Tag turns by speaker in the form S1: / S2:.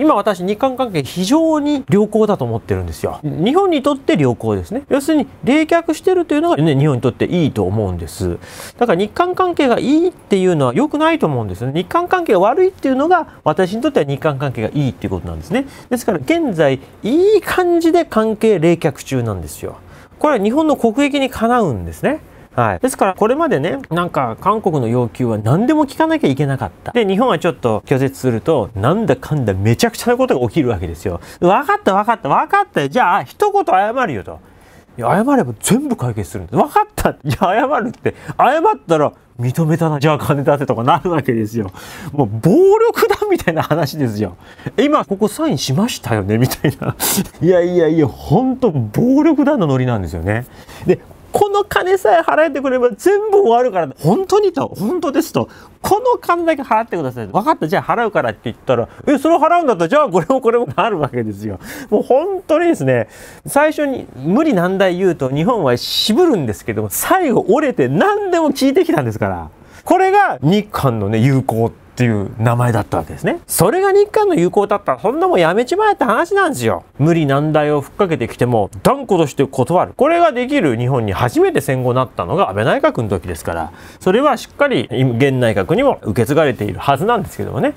S1: 今私日韓関係非常に良好だと思ってるんですよ。日本にとって良好ですね。要するに冷却してるというのがね、日本にとっていいと思うんです。だから日韓関係がいいっていうのは良くないと思うんですね。日韓関係が悪いっていうのが私にとっては日韓関係がいいっていうことなんですね。ですから現在いい感じで関係冷却中なんですよ。これは日本の国益にかなうんですね。はい。ですから、これまでね、なんか韓国の要求は何でも聞かなきゃいけなかった。で、日本はちょっと拒絶すると、なんだかんだめちゃくちゃなことが起きるわけですよ。分かった分かった分かった。じゃあ、一言謝るよと。謝れば全部解決するんす。分かったじゃあ謝るって。謝ったら認めたな。じゃあ金出せとかなるわけですよ。もう暴力団みたいな話ですよ。今ここサインしましたよねみたいな。いやいやいや、ほんと暴力団のノリなんですよね。で、この金さえ払えてくれば全部終わるから、本当にと、本当ですと、この金だけ払ってください。分かった、じゃあ払うからって言ったら、え、それを払うんだったら、じゃあこれもこれもあるわけですよ。もう本当にですね、最初に無理難題言うと、日本は渋るんですけども、最後折れて何でも聞いてきたんですから。これが日韓のね、友好って。っていう名前だったわけですね。それが日韓の友好だったら、そんなもんやめちまえって話なんですよ。無理難題をふっかけてきても、断固として断る。これができる日本に初めて戦後なったのが安倍内閣の時ですから、それはしっかり現内閣にも受け継がれているはずなんですけどもね。